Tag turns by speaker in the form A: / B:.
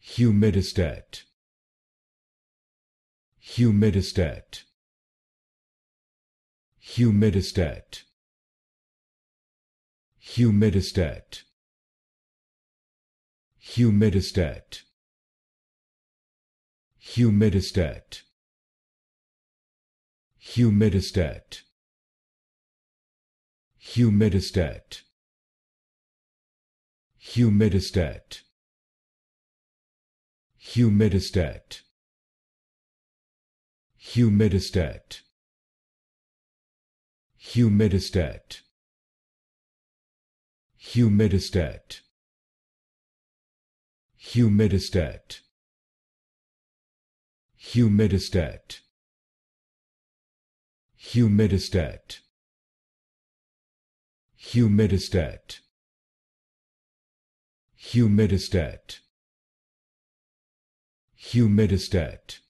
A: humidistat humidistat humidistat humidistat humidistat humidistat humidistat humidistat humidistat humidistat humidistat humidistat humidistat humidistat humidistat humidistat humidistat humidistat humidistat